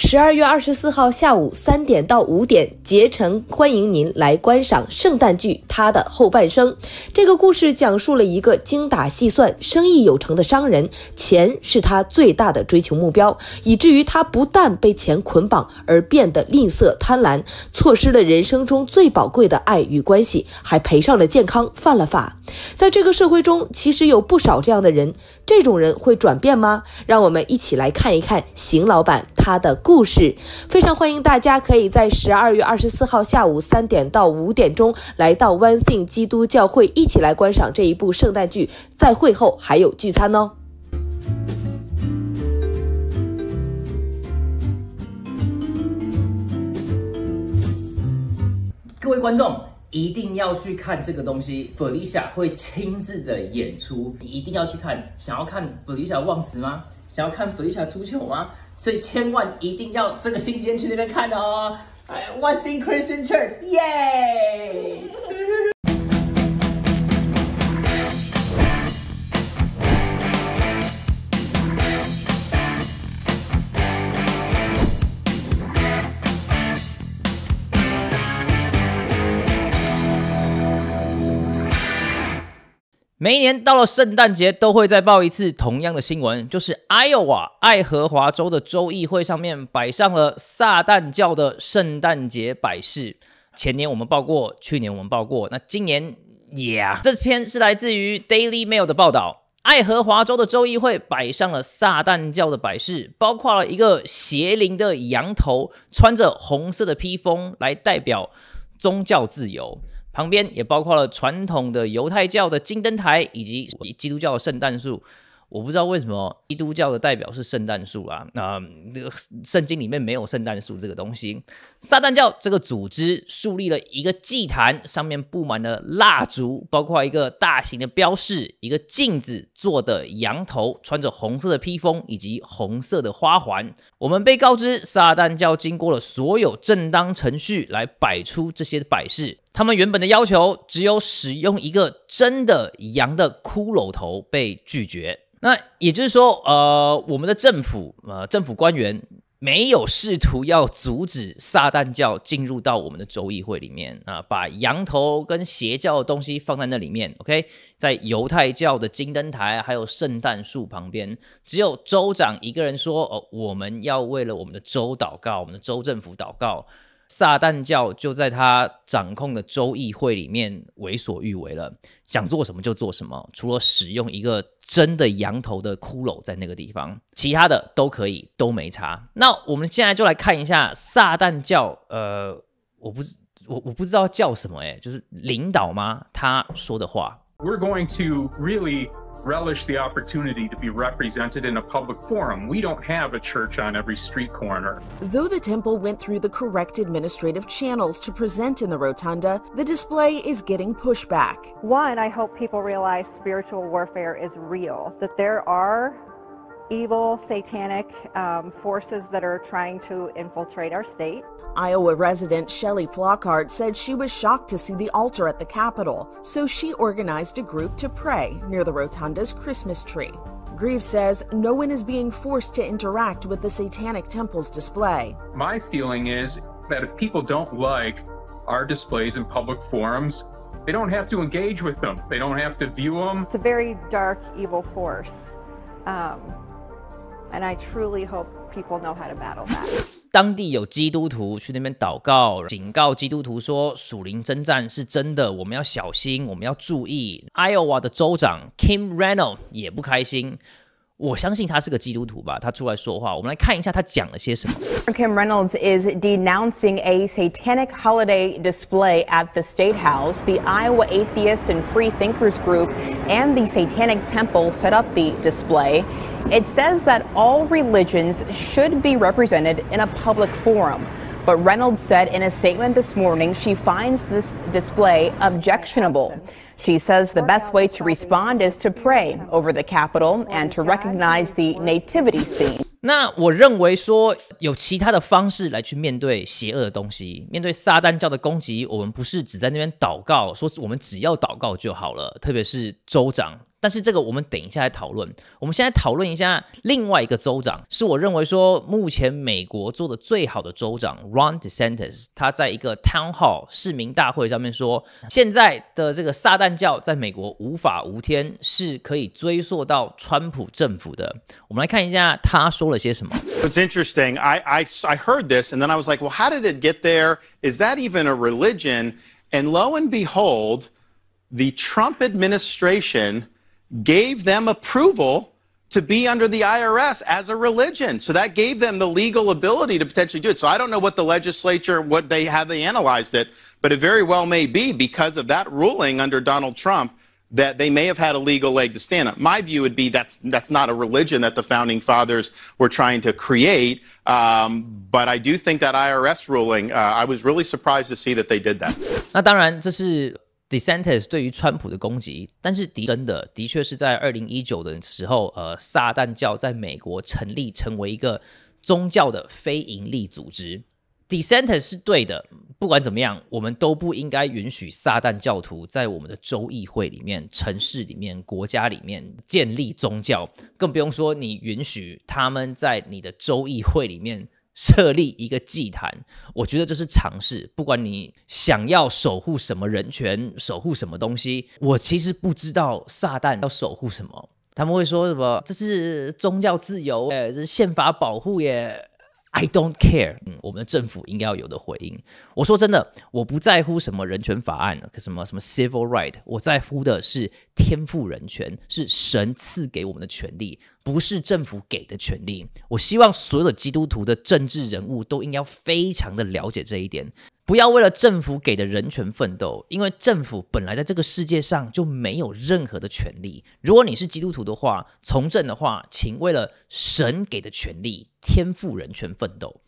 十二月二十四号下午三点到五点，竭诚欢迎您来观赏圣诞剧《他的后半生》。这个故事讲述了一个精打细算、生意有成的商人，钱是他最大的追求目标，以至于他不但被钱捆绑而变得吝啬贪婪，错失了人生中最宝贵的爱与关系，还赔上了健康，犯了法。在这个社会中，其实有不少这样的人。这种人会转变吗？让我们一起来看一看邢老板他的故事。非常欢迎大家可以在十二月二十四号下午三点到五点钟来到 One Thing 基督教会，一起来观赏这一部圣诞剧。在会后还有聚餐哦。各位观众。一定要去看这个东西，Felicia 会亲自的演出，你一定要去看。想要看 Felicia 忘词吗？想要看 Felicia 出糗吗？所以千万一定要这个星期天去那边看哦。o n e Thing Christian Church，耶！每一年到了圣诞节，都会再报一次同样的新闻，就是 Iowa 爱荷华州的州议会上面摆上了撒旦教的圣诞节摆饰。前年我们报过，去年我们报过，那今年，耶，这篇是来自于《Daily Mail》的报道。爱荷华州的州议会摆上了撒旦教的摆饰，包括了一个邪灵的羊头，穿着红色的披风来代表宗教自由。旁边也包括了传统的犹太教的金灯台，以及基督教的圣诞树。我不知道为什么基督教的代表是圣诞树啊？那圣经里面没有圣诞树这个东西。撒旦教这个组织树立了一个祭坛，上面布满了蜡烛，包括一个大型的标示，一个镜子做的羊头，穿着红色的披风以及红色的花环。我们被告知，撒旦教经过了所有正当程序来摆出这些摆饰。他们原本的要求只有使用一个真的羊的骷髅头被拒绝，那也就是说，呃，我们的政府，呃，政府官员没有试图要阻止撒旦教进入到我们的州议会里面啊，把羊头跟邪教的东西放在那里面。OK，在犹太教的金灯台还有圣诞树旁边，只有州长一个人说：“哦，我们要为了我们的州祷告，我们的州政府祷告。”撒旦教就在他掌控的州议会里面为所欲为了，想做什么就做什么，除了使用一个真的羊头的骷髅在那个地方，其他的都可以，都没差。那我们现在就来看一下撒旦教，呃，我不是我我不知道叫什么，哎，就是领导吗？他说的话。relish the opportunity to be represented in a public forum. We don't have a church on every street corner. Though the temple went through the correct administrative channels to present in the rotunda, the display is getting pushback. One, I hope people realize spiritual warfare is real, that there are evil satanic um, forces that are trying to infiltrate our state. Iowa resident Shelley Flockhart said she was shocked to see the altar at the Capitol, so she organized a group to pray near the Rotunda's Christmas tree. Greaves says no one is being forced to interact with the Satanic Temple's display. My feeling is that if people don't like our displays in public forums, they don't have to engage with them, they don't have to view them. It's a very dark, evil force. Um, and i truly hope people know how to battle that 当地有基督徒去那边祷告警告基督徒说属灵征战是真的我们要小心我们要注意 iowa 的州长 kim rano 也不开心我相信他是个基督徒吧，他出来说话，我们来看一下他讲了些什么。Kim Reynolds is denouncing a satanic holiday display at the State House. The Iowa Atheist and Free Thinkers Group and the Satanic Temple set up the display. It says that all religions should be represented in a public forum. But Reynolds said in a statement this morning she finds this display objectionable. She says the best way to respond is to pray over the Capitol and to recognize the nativity scene. 那我认为说有其他的方式来去面对邪恶的东西，面对撒旦教的攻击，我们不是只在那边祷告，说我们只要祷告就好了。特别是州长但是这个我们等一下来讨论。我们现在讨论一下另外一个州长，是我认为说目前美国做的最好的州长，Ron DeSantis。他在一个 town hall 市民大会上面说，现在的这个撒旦教在美国无法无天，是可以追溯到川普政府的。我们来看一下他说了些什么。It's interesting. I I I heard this, and then I was like, well, how did it get there? Is that even a religion? And lo and behold, the Trump administration. gave them approval to be under the IRS as a religion. So that gave them the legal ability to potentially do it. So I don't know what the legislature, what they have they analyzed it, but it very well may be because of that ruling under Donald Trump that they may have had a legal leg to stand on. My view would be that's that's not a religion that the founding fathers were trying to create. Um, but I do think that IRS ruling, uh, I was really surprised to see that they did that. 那当然，这是 Dissenters 对于川普的攻击，但是的真的的确是在二零一九的时候，呃，撒旦教在美国成立成为一个宗教的非营利组织。Dissenters 是对的，不管怎么样，我们都不应该允许撒旦教徒在我们的州议会里面、城市里面、国家里面建立宗教，更不用说你允许他们在你的州议会里面。设立一个祭坛，我觉得这是常试。不管你想要守护什么人权，守护什么东西，我其实不知道撒旦要守护什么。他们会说什么？这是宗教自由，哎，这是宪法保护耶。I don't care。嗯，我们的政府应该要有的回应。我说真的，我不在乎什么人权法案，可什么什么 civil right。我在乎的是天赋人权，是神赐给我们的权利，不是政府给的权利。我希望所有的基督徒的政治人物都应该非常的了解这一点。不要为了政府给的人权奋斗，因为政府本来在这个世界上就没有任何的权利。如果你是基督徒的话，从政的话，请为了神给的权利、天赋人权奋斗，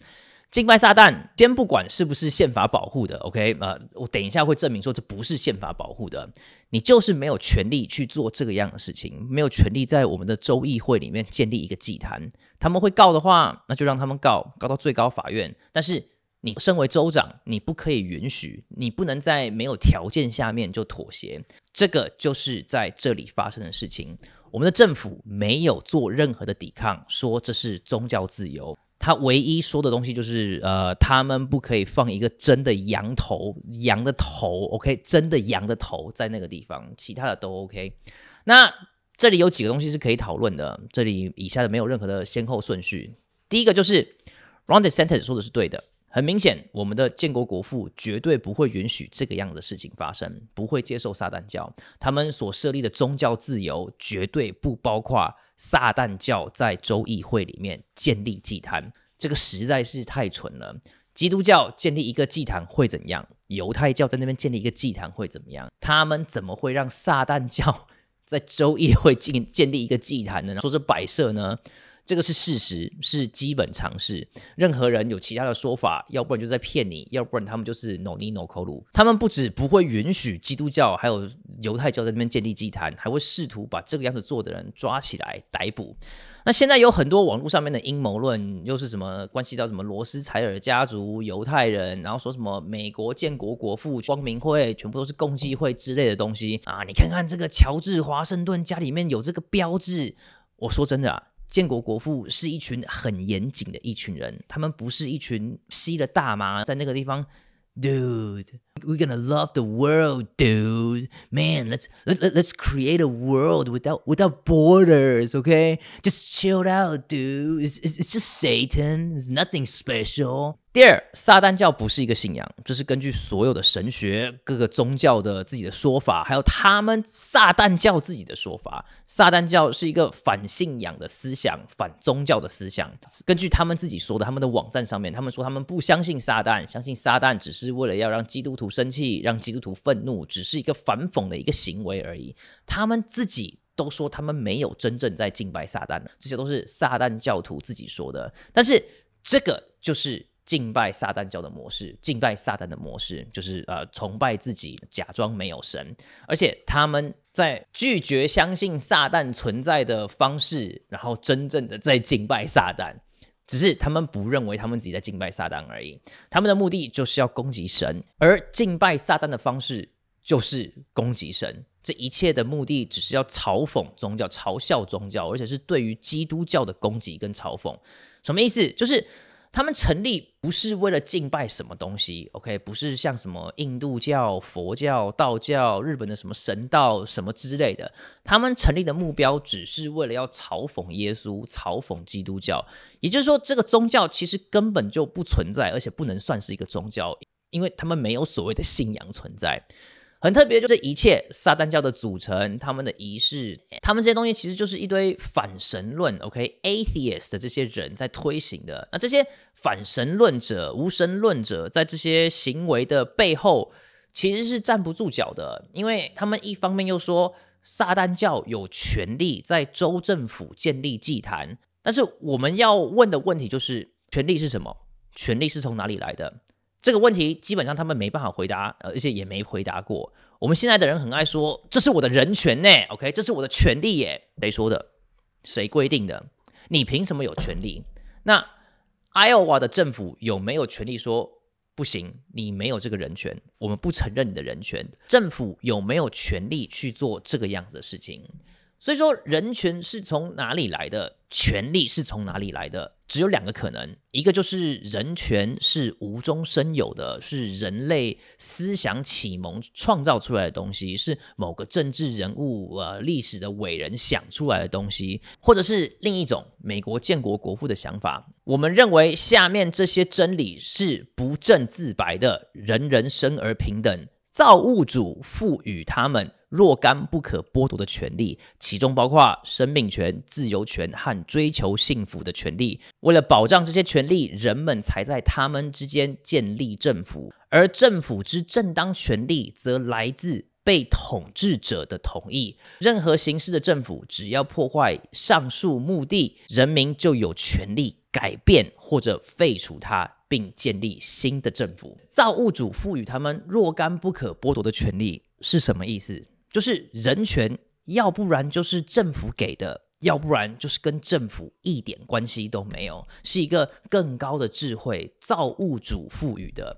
敬拜撒旦。先不管是不是宪法保护的，OK？呃，我等一下会证明说这不是宪法保护的，你就是没有权利去做这个样的事情，没有权利在我们的州议会里面建立一个祭坛。他们会告的话，那就让他们告，告到最高法院。但是。你身为州长，你不可以允许，你不能在没有条件下面就妥协。这个就是在这里发生的事情。我们的政府没有做任何的抵抗，说这是宗教自由。他唯一说的东西就是，呃，他们不可以放一个真的羊头，羊的头，OK，真的羊的头在那个地方，其他的都 OK。那这里有几个东西是可以讨论的。这里以下的没有任何的先后顺序。第一个就是，round the sentence 说的是对的。很明显，我们的建国国父绝对不会允许这个样的事情发生，不会接受撒旦教。他们所设立的宗教自由绝对不包括撒旦教在州议会里面建立祭坛，这个实在是太蠢了。基督教建立一个祭坛会怎样？犹太教在那边建立一个祭坛会怎么样？他们怎么会让撒旦教 在州议会建建立一个祭坛呢？说是摆设呢？这个是事实，是基本常识。任何人有其他的说法，要不然就在骗你，要不然他们就是 no ni no kolo。他们不止不会允许基督教，还有犹太教在那边建立祭坛，还会试图把这个样子做的人抓起来逮捕。那现在有很多网络上面的阴谋论，又是什么关系到什么罗斯柴尔家族、犹太人，然后说什么美国建国国父、光明会，全部都是共济会之类的东西啊！你看看这个乔治华盛顿家里面有这个标志，我说真的。啊，建国国父是一群很严谨的一群人，他们不是一群吸了大麻在那个地方，dude，we gonna love the world，dude，man，let's let s let's create a world without without borders，okay，just chill out，dude，it's it's just Satan，it's nothing special。第二，撒旦教不是一个信仰，这是根据所有的神学、各个宗教的自己的说法，还有他们撒旦教自己的说法。撒旦教是一个反信仰的思想，反宗教的思想。根据他们自己说的，他们的网站上面，他们说他们不相信撒旦，相信撒旦只是为了要让基督徒生气，让基督徒愤怒，只是一个反讽的一个行为而已。他们自己都说他们没有真正在敬拜撒旦这些都是撒旦教徒自己说的。但是这个就是。敬拜撒旦教的模式，敬拜撒旦的模式就是呃，崇拜自己，假装没有神，而且他们在拒绝相信撒旦存在的方式，然后真正的在敬拜撒旦，只是他们不认为他们自己在敬拜撒旦而已。他们的目的就是要攻击神，而敬拜撒旦的方式就是攻击神。这一切的目的只是要嘲讽宗教、嘲笑宗教，而且是对于基督教的攻击跟嘲讽。什么意思？就是。他们成立不是为了敬拜什么东西，OK？不是像什么印度教、佛教、道教、日本的什么神道什么之类的。他们成立的目标只是为了要嘲讽耶稣、嘲讽基督教。也就是说，这个宗教其实根本就不存在，而且不能算是一个宗教，因为他们没有所谓的信仰存在。很特别，就这一切撒旦教的组成、他们的仪式、他们这些东西，其实就是一堆反神论，OK，atheist 的这些人在推行的。那这些反神论者、无神论者，在这些行为的背后，其实是站不住脚的，因为他们一方面又说撒旦教有权利在州政府建立祭坛，但是我们要问的问题就是，权利是什么？权利是从哪里来的？这个问题基本上他们没办法回答，而且也没回答过。我们现在的人很爱说：“这是我的人权呢，OK，这是我的权利耶。”谁说的？谁规定的？你凭什么有权利？那 Iowa 的政府有没有权利说不行？你没有这个人权，我们不承认你的人权。政府有没有权利去做这个样子的事情？所以说，人权是从哪里来的？权利是从哪里来的？只有两个可能，一个就是人权是无中生有的，是人类思想启蒙创造出来的东西，是某个政治人物呃历史的伟人想出来的东西，或者是另一种美国建国国父的想法。我们认为下面这些真理是不正自白的：人人生而平等。造物主赋予他们若干不可剥夺的权利，其中包括生命权、自由权和追求幸福的权利。为了保障这些权利，人们才在他们之间建立政府，而政府之正当权利则来自被统治者的同意。任何形式的政府，只要破坏上述目的，人民就有权利改变或者废除它。并建立新的政府。造物主赋予他们若干不可剥夺的权利是什么意思？就是人权，要不然就是政府给的，要不然就是跟政府一点关系都没有，是一个更高的智慧造物主赋予的。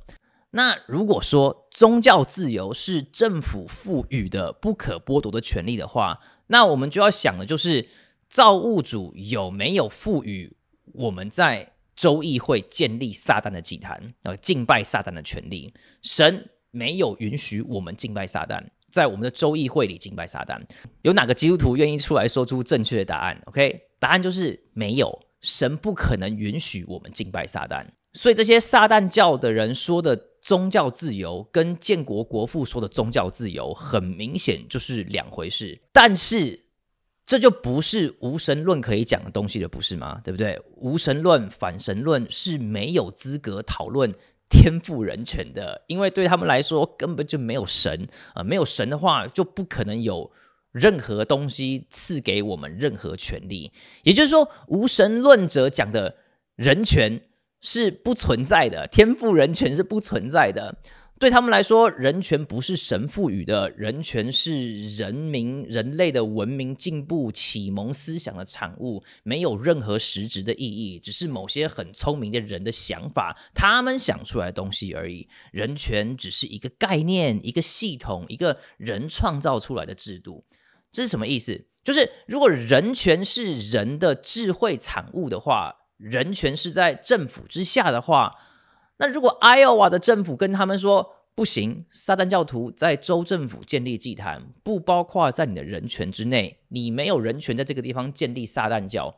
那如果说宗教自由是政府赋予的不可剥夺的权利的话，那我们就要想的就是造物主有没有赋予我们在。州议会建立撒旦的祭坛，呃，敬拜撒旦的权利，神没有允许我们敬拜撒旦，在我们的州议会里敬拜撒旦，有哪个基督徒愿意出来说出正确的答案？OK，答案就是没有，神不可能允许我们敬拜撒旦，所以这些撒旦教的人说的宗教自由，跟建国国父说的宗教自由，很明显就是两回事，但是。这就不是无神论可以讲的东西了，不是吗？对不对？无神论、反神论是没有资格讨论天赋人权的，因为对他们来说根本就没有神啊，没有神的话就不可能有任何东西赐给我们任何权利。也就是说，无神论者讲的人权是不存在的，天赋人权是不存在的。对他们来说，人权不是神赋予的，人权是人民、人类的文明进步、启蒙思想的产物，没有任何实质的意义，只是某些很聪明的人的想法，他们想出来东西而已。人权只是一个概念、一个系统、一个人创造出来的制度。这是什么意思？就是如果人权是人的智慧产物的话，人权是在政府之下的话。那如果 Iowa 的政府跟他们说不行，撒旦教徒在州政府建立祭坛不包括在你的人权之内，你没有人权在这个地方建立撒旦教，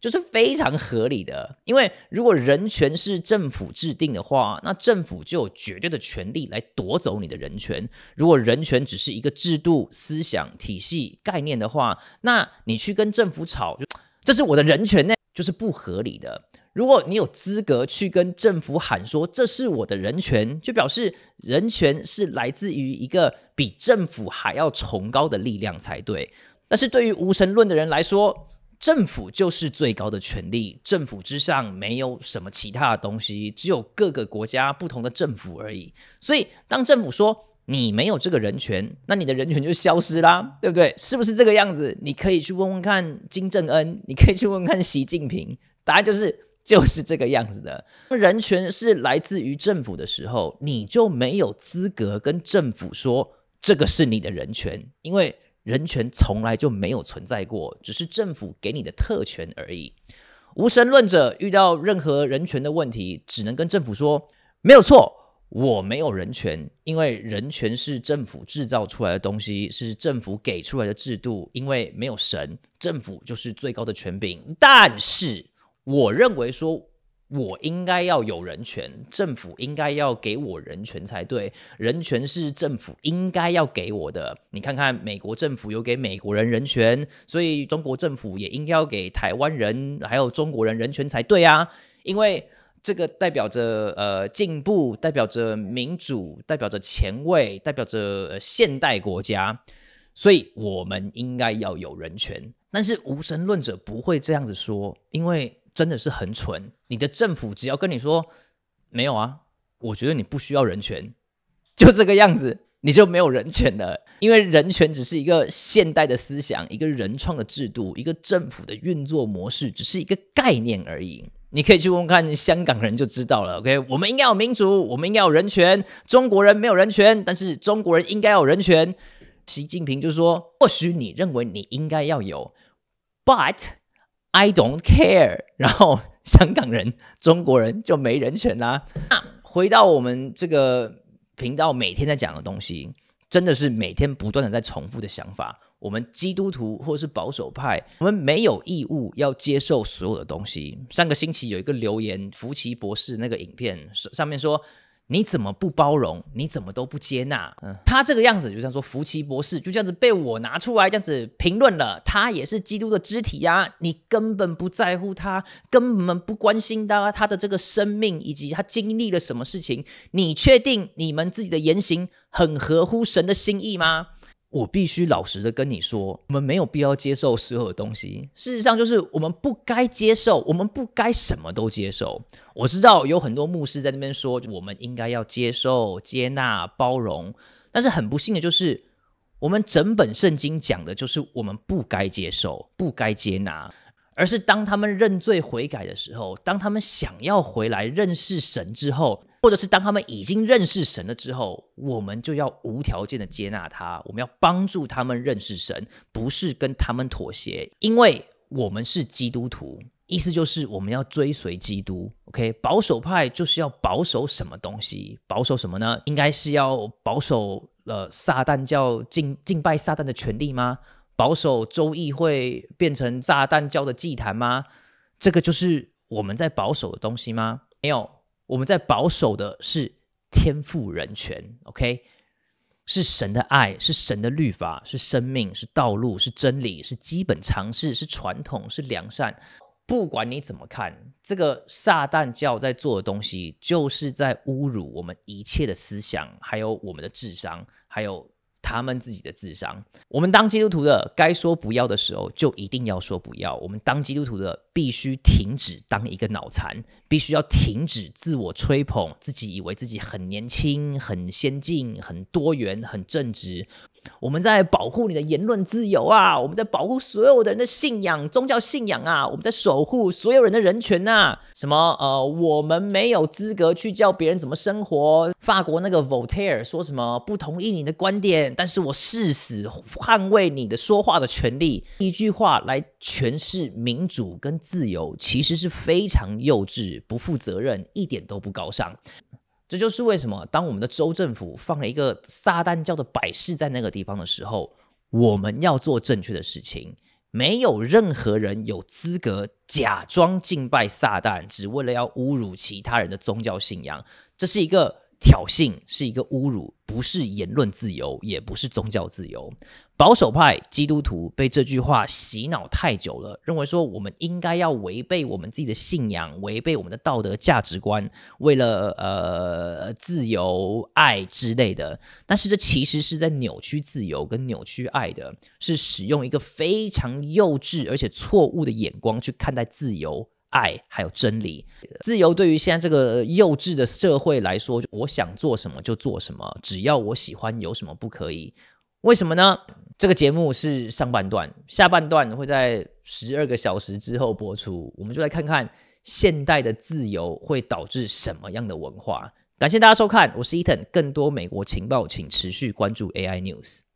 就是非常合理的。因为如果人权是政府制定的话，那政府就有绝对的权利来夺走你的人权。如果人权只是一个制度、思想、体系、概念的话，那你去跟政府吵，这是我的人权呢，就是不合理的。如果你有资格去跟政府喊说这是我的人权，就表示人权是来自于一个比政府还要崇高的力量才对。但是对于无神论的人来说，政府就是最高的权力，政府之上没有什么其他的东西，只有各个国家不同的政府而已。所以，当政府说你没有这个人权，那你的人权就消失啦，对不对？是不是这个样子？你可以去问问看金正恩，你可以去问问看习近平，答案就是。就是这个样子的。人权是来自于政府的时候，你就没有资格跟政府说这个是你的人权，因为人权从来就没有存在过，只是政府给你的特权而已。无神论者遇到任何人权的问题，只能跟政府说没有错，我没有人权，因为人权是政府制造出来的东西，是政府给出来的制度，因为没有神，政府就是最高的权柄。但是。我认为说，我应该要有人权，政府应该要给我人权才对。人权是政府应该要给我的。你看看美国政府有给美国人人权，所以中国政府也应该要给台湾人还有中国人人权才对啊！因为这个代表着呃进步，代表着民主，代表着前卫，代表着现代国家，所以我们应该要有人权。但是无神论者不会这样子说，因为。真的是很蠢！你的政府只要跟你说没有啊，我觉得你不需要人权，就这个样子你就没有人权了。因为人权只是一个现代的思想，一个人创的制度，一个政府的运作模式，只是一个概念而已。你可以去问看香港人就知道了。OK，我们应该有民主，我们应该有人权。中国人没有人权，但是中国人应该有人权。习近平就说：或许你认为你应该要有，but。I don't care，然后香港人、中国人就没人权啦。那回到我们这个频道每天在讲的东西，真的是每天不断的在重复的想法。我们基督徒或是保守派，我们没有义务要接受所有的东西。上个星期有一个留言，福奇博士那个影片上面说。你怎么不包容？你怎么都不接纳？嗯，他这个样子，就像说，福奇博士就这样子被我拿出来这样子评论了。他也是基督的肢体呀，你根本不在乎他，根本不关心他，他的这个生命以及他经历了什么事情？你确定你们自己的言行很合乎神的心意吗？我必须老实的跟你说，我们没有必要接受所有的东西。事实上，就是我们不该接受，我们不该什么都接受。我知道有很多牧师在那边说，我们应该要接受、接纳、包容，但是很不幸的就是，我们整本圣经讲的就是我们不该接受、不该接纳，而是当他们认罪悔改的时候，当他们想要回来认识神之后。或者是当他们已经认识神了之后，我们就要无条件的接纳他，我们要帮助他们认识神，不是跟他们妥协，因为我们是基督徒，意思就是我们要追随基督。OK，保守派就是要保守什么东西？保守什么呢？应该是要保守呃，撒旦教敬敬拜撒旦的权利吗？保守周易会变成撒旦教的祭坛吗？这个就是我们在保守的东西吗？没有。我们在保守的是天赋人权，OK，是神的爱，是神的律法，是生命，是道路，是真理，是基本常识，是传统，是良善。不管你怎么看，这个撒旦教在做的东西，就是在侮辱我们一切的思想，还有我们的智商，还有。他们自己的智商。我们当基督徒的，该说不要的时候，就一定要说不要。我们当基督徒的，必须停止当一个脑残，必须要停止自我吹捧，自己以为自己很年轻、很先进、很多元、很正直。我们在保护你的言论自由啊！我们在保护所有的人的信仰、宗教信仰啊！我们在守护所有人的人权呐！什么呃，我们没有资格去教别人怎么生活。法国那个 Voltaire 说什么不同意你的观点，但是我誓死捍卫你的说话的权利。一句话来诠释民主跟自由，其实是非常幼稚、不负责任，一点都不高尚。这就是为什么，当我们的州政府放了一个撒旦教的摆饰在那个地方的时候，我们要做正确的事情。没有任何人有资格假装敬拜撒旦，只为了要侮辱其他人的宗教信仰。这是一个。挑衅是一个侮辱，不是言论自由，也不是宗教自由。保守派基督徒被这句话洗脑太久了，认为说我们应该要违背我们自己的信仰，违背我们的道德价值观，为了呃自由、爱之类的。但是这其实是在扭曲自由跟扭曲爱的，是使用一个非常幼稚而且错误的眼光去看待自由。爱还有真理、自由，对于现在这个幼稚的社会来说，我想做什么就做什么，只要我喜欢，有什么不可以？为什么呢？这个节目是上半段，下半段会在十二个小时之后播出。我们就来看看现代的自由会导致什么样的文化。感谢大家收看，我是伊藤，更多美国情报请持续关注 AI News。